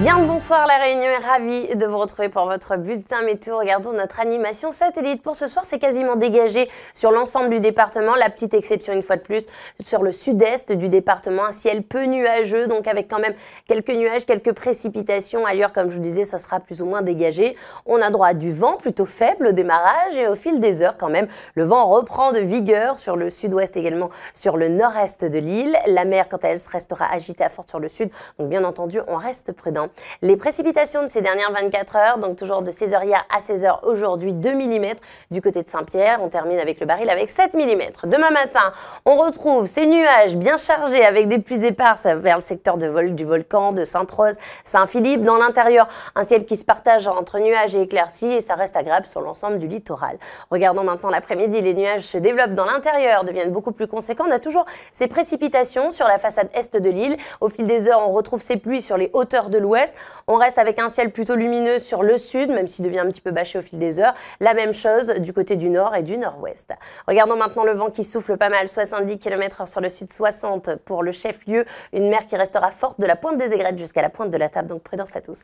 Bien bonsoir, La Réunion est ravie de vous retrouver pour votre bulletin météo. Regardons notre animation satellite. Pour ce soir, c'est quasiment dégagé sur l'ensemble du département. La petite exception, une fois de plus, sur le sud-est du département. Un ciel peu nuageux, donc avec quand même quelques nuages, quelques précipitations. Ailleurs, comme je vous disais, ça sera plus ou moins dégagé. On a droit à du vent plutôt faible au démarrage et au fil des heures, quand même, le vent reprend de vigueur sur le sud-ouest également sur le nord-est de l'île. La mer, quant à elle, restera agitée à forte sur le sud. Donc, bien entendu, on reste prudent. Hein. Les précipitations de ces dernières 24 heures, donc toujours de 16h hier à 16h aujourd'hui, 2 mm. Du côté de Saint-Pierre, on termine avec le baril avec 7 mm. Demain matin, on retrouve ces nuages bien chargés avec des pluies éparses vers le secteur de du volcan, de Sainte-Rose, Saint-Philippe. Dans l'intérieur, un ciel qui se partage entre nuages et éclaircies et ça reste agréable sur l'ensemble du littoral. Regardons maintenant l'après-midi, les nuages se développent dans l'intérieur, deviennent beaucoup plus conséquents. On a toujours ces précipitations sur la façade est de l'île. Au fil des heures, on retrouve ces pluies sur les hauteurs de l'ouest on reste avec un ciel plutôt lumineux sur le sud, même s'il devient un petit peu bâché au fil des heures. La même chose du côté du nord et du nord-ouest. Regardons maintenant le vent qui souffle pas mal, 70 km sur le sud, 60 pour le chef-lieu. Une mer qui restera forte de la pointe des aigrettes jusqu'à la pointe de la table, donc prudence à tous.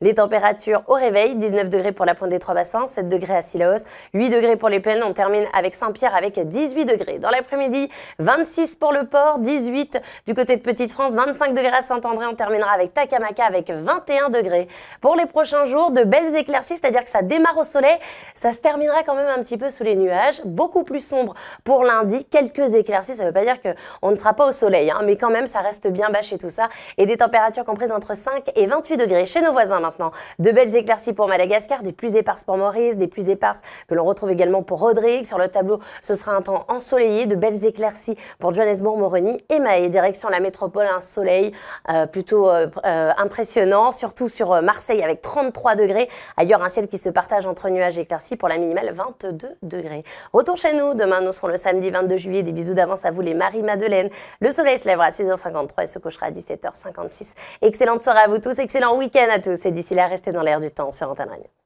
Les températures au réveil, 19 degrés pour la pointe des trois bassins, 7 degrés à Silaos, 8 degrés pour les plaines. On termine avec Saint-Pierre avec 18 degrés. Dans l'après-midi, 26 pour le port, 18 du côté de Petite-France, 25 degrés à Saint-André. On terminera avec Takamaka avec 21 degrés. Pour les prochains jours, de belles éclaircies, c'est-à-dire que ça démarre au soleil, ça se terminera quand même un petit peu sous les nuages, beaucoup plus sombre pour lundi, quelques éclaircies, ça ne veut pas dire qu'on ne sera pas au soleil, hein, mais quand même ça reste bien bas chez tout ça, et des températures comprises entre 5 et 28 degrés chez nos voisins maintenant. De belles éclaircies pour Madagascar, des plus éparses pour Maurice, des plus éparses que l'on retrouve également pour Rodrigue. Sur le tableau, ce sera un temps ensoleillé, de belles éclaircies pour Johannesburg, Moroni et Mahé, direction la métropole, un soleil euh, plutôt euh, euh, impressionnant surtout sur euh, Marseille avec 33 degrés. Ailleurs, un ciel qui se partage entre nuages éclaircis pour la minimale 22 degrés. Retour chez nous. Demain, nous serons le samedi 22 juillet. Des bisous d'avance à vous, les Marie-Madeleine. Le soleil se lèvera à 6h53 et se couchera à 17h56. Excellente soirée à vous tous. Excellent week-end à tous. Et d'ici là, restez dans l'air du temps sur Antenne Réunion.